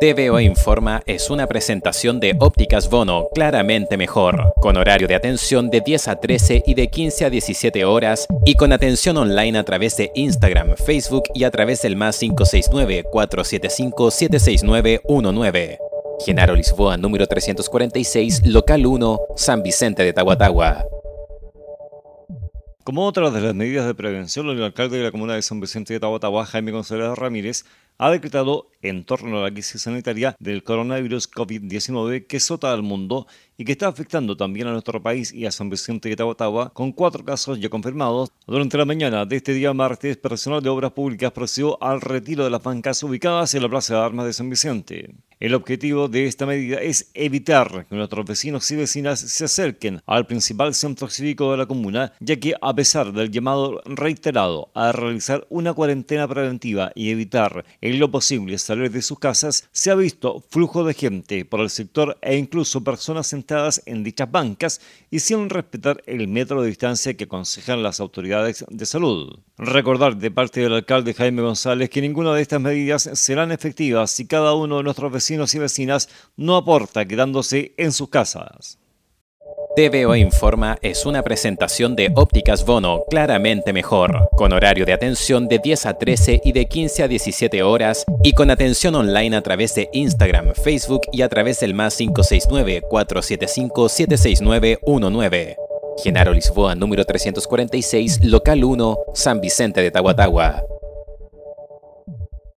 TVO Informa es una presentación de Ópticas Bono, claramente mejor, con horario de atención de 10 a 13 y de 15 a 17 horas y con atención online a través de Instagram, Facebook y a través del más 569-475-76919. Genaro Lisboa, número 346, local 1, San Vicente de Tahuatahua. Como otra de las medidas de prevención, el alcalde de la comuna de San Vicente de Tahuatahua, Jaime González Ramírez, ha decretado en torno a la crisis sanitaria del coronavirus COVID-19 que sota al mundo y que está afectando también a nuestro país y a San Vicente de Tabataba, con cuatro casos ya confirmados. Durante la mañana de este día martes, personal de Obras Públicas procedió al retiro de las bancas ubicadas en la Plaza de Armas de San Vicente. El objetivo de esta medida es evitar que nuestros vecinos y vecinas se acerquen al principal centro cívico de la comuna, ya que a pesar del llamado reiterado a realizar una cuarentena preventiva y evitar en lo posible salir de sus casas, se ha visto flujo de gente por el sector e incluso personas sentadas en dichas bancas y sin respetar el metro de distancia que aconsejan las autoridades de salud. Recordar de parte del alcalde Jaime González que ninguna de estas medidas serán efectivas si cada uno de nuestros vecinos y vecinas no aporta quedándose en sus casas. TVO Informa es una presentación de Ópticas Bono, claramente mejor, con horario de atención de 10 a 13 y de 15 a 17 horas y con atención online a través de Instagram, Facebook y a través del más 569-475-76919. Genaro Lisboa, número 346, local 1, San Vicente de Tahuatahua.